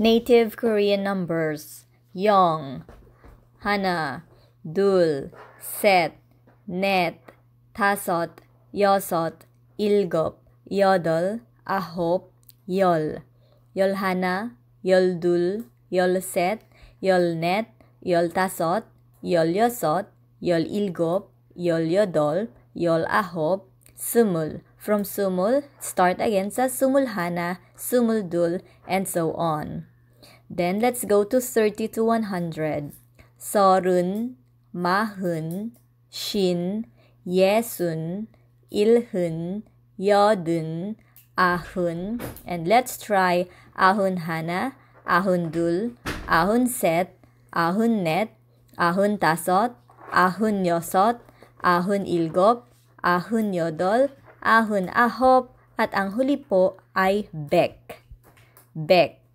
Native Korean numbers Young, Hana, Dul, Set, Net, Tasot, Yosot, Ilgop, Yodol, Ahop, Yol, Yolhana, Yoldul, Yolset, Yolnet, Yoltasot, Yolyosot, Yolilgop, Yolyodol, Yolahop, sumul. From sumul, start again sa sumulhana, sumuldul, and so on. Then let's go to 30 to 100. Sorun, mahun, shin, yesun, ilhun, yodun, ahun. And let's try ahun hana, ahunset, ahunnet, ahun ahunyosot, ahun net, ahun tasot, ahun yosot, ahun ahon yodol, ahun ahop, at ang huli po ay bek. Bek.